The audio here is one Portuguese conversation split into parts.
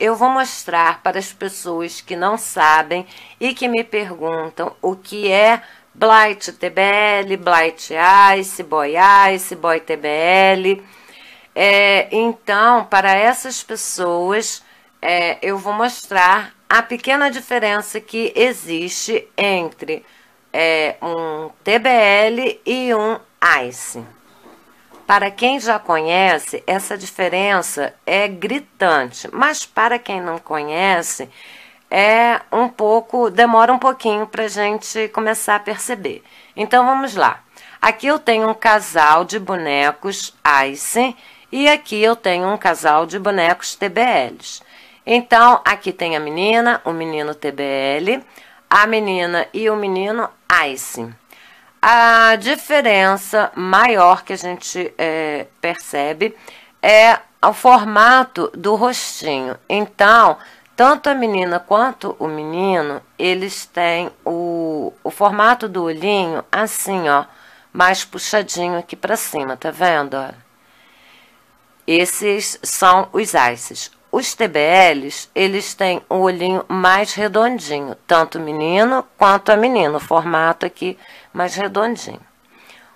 Eu vou mostrar para as pessoas que não sabem e que me perguntam o que é Blight TBL, Blight Ice, Boy Ice, Boy TBL. É, então, para essas pessoas, é, eu vou mostrar a pequena diferença que existe entre é, um TBL e um ICE. Para quem já conhece, essa diferença é gritante, mas para quem não conhece, é um pouco, demora um pouquinho para a gente começar a perceber. Então vamos lá. Aqui eu tenho um casal de bonecos Ice e aqui eu tenho um casal de bonecos TBLs. Então, aqui tem a menina, o menino TBL, a menina e o menino Ice. A diferença maior que a gente é, percebe é o formato do rostinho. Então, tanto a menina quanto o menino, eles têm o, o formato do olhinho assim, ó, mais puxadinho aqui para cima, tá vendo? Esses são os ices. Os TBLs, eles têm um olhinho mais redondinho, tanto menino quanto a menina, o formato aqui mais redondinho.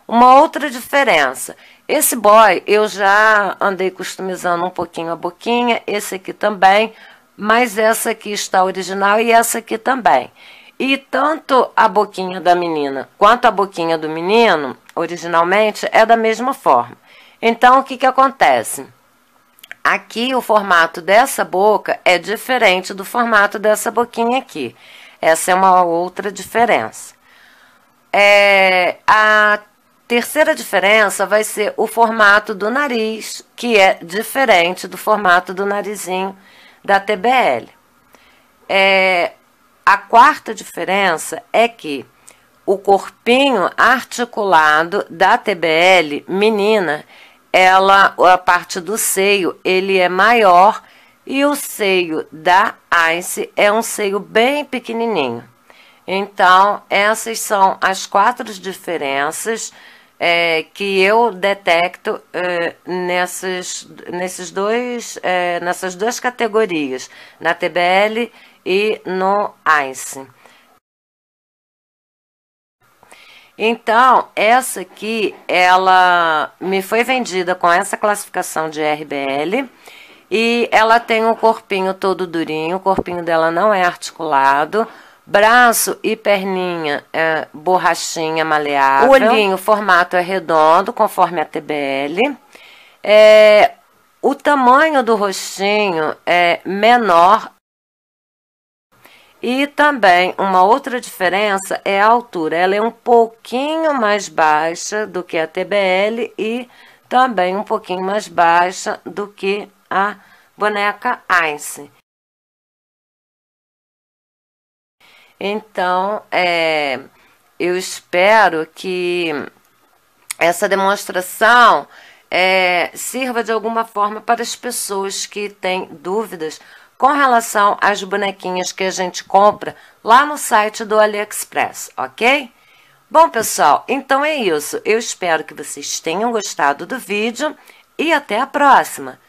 Uma outra diferença, esse boy eu já andei customizando um pouquinho a boquinha, esse aqui também, mas essa aqui está original e essa aqui também. E tanto a boquinha da menina quanto a boquinha do menino, originalmente, é da mesma forma. Então, o que, que acontece? Aqui o formato dessa boca é diferente do formato dessa boquinha aqui. Essa é uma outra diferença. É, a terceira diferença vai ser o formato do nariz, que é diferente do formato do narizinho da TBL. É, a quarta diferença é que o corpinho articulado da TBL menina ela a parte do seio ele é maior e o seio da Ice é um seio bem pequenininho. Então, essas são as quatro diferenças é, que eu detecto é, nesses dois, é, nessas duas categorias, na TBL e no ICE. Então, essa aqui, ela me foi vendida com essa classificação de RBL. E ela tem um corpinho todo durinho, o corpinho dela não é articulado. Braço e perninha é borrachinha maleável. O olhinho, o formato é redondo, conforme a TBL. É, o tamanho do rostinho é menor e também uma outra diferença é a altura. Ela é um pouquinho mais baixa do que a TBL e também um pouquinho mais baixa do que a boneca Ice. Então, é, eu espero que essa demonstração é, sirva de alguma forma para as pessoas que têm dúvidas com relação às bonequinhas que a gente compra lá no site do AliExpress, ok? Bom, pessoal, então é isso. Eu espero que vocês tenham gostado do vídeo e até a próxima.